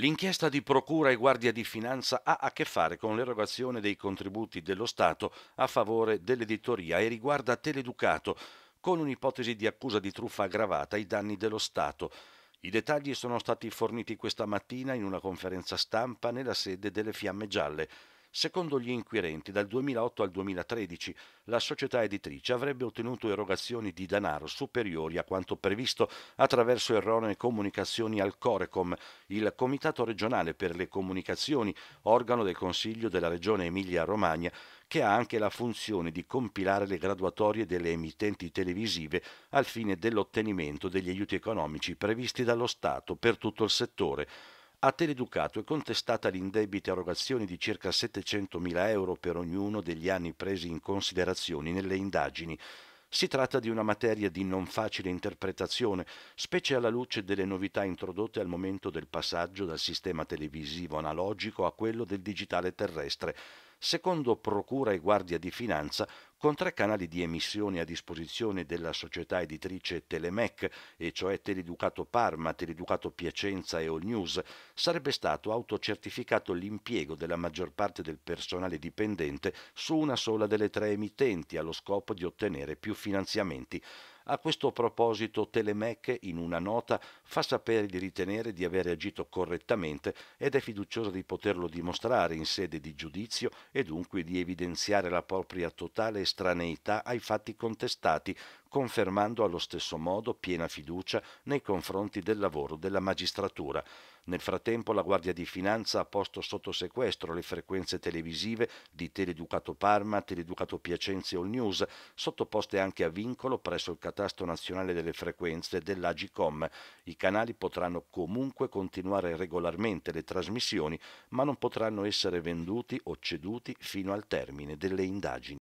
L'inchiesta di Procura e Guardia di Finanza ha a che fare con l'erogazione dei contributi dello Stato a favore dell'editoria e riguarda Teleducato, con un'ipotesi di accusa di truffa aggravata ai danni dello Stato. I dettagli sono stati forniti questa mattina in una conferenza stampa nella sede delle Fiamme Gialle. Secondo gli inquirenti, dal 2008 al 2013 la società editrice avrebbe ottenuto erogazioni di denaro superiori a quanto previsto attraverso erronee comunicazioni al Corecom, il Comitato regionale per le comunicazioni, organo del Consiglio della Regione Emilia-Romagna, che ha anche la funzione di compilare le graduatorie delle emittenti televisive al fine dell'ottenimento degli aiuti economici previsti dallo Stato per tutto il settore. A Teleducato è contestata l'indebita erogazione di circa 700.000 euro per ognuno degli anni presi in considerazione nelle indagini. Si tratta di una materia di non facile interpretazione, specie alla luce delle novità introdotte al momento del passaggio dal sistema televisivo analogico a quello del digitale terrestre secondo procura e guardia di finanza con tre canali di emissione a disposizione della società editrice Telemec, e cioè Teleducato Parma, Teleducato Piacenza e All News, sarebbe stato autocertificato l'impiego della maggior parte del personale dipendente su una sola delle tre emittenti allo scopo di ottenere più finanziamenti. A questo proposito Telemec, in una nota fa sapere di ritenere di aver agito correttamente ed è fiduciosa di poterlo dimostrare in sede di giudizio e dunque di evidenziare la propria totale estraneità ai fatti contestati, confermando allo stesso modo piena fiducia nei confronti del lavoro della magistratura. Nel frattempo la Guardia di Finanza ha posto sotto sequestro le frequenze televisive di Teleducato Parma, Teleducato Piacenza e All News, sottoposte anche a vincolo presso il Catasto Nazionale delle Frequenze dell'Agicom. I canali potranno comunque continuare regolarmente le trasmissioni, ma non potranno essere venduti o ceduti fino al termine delle indagini.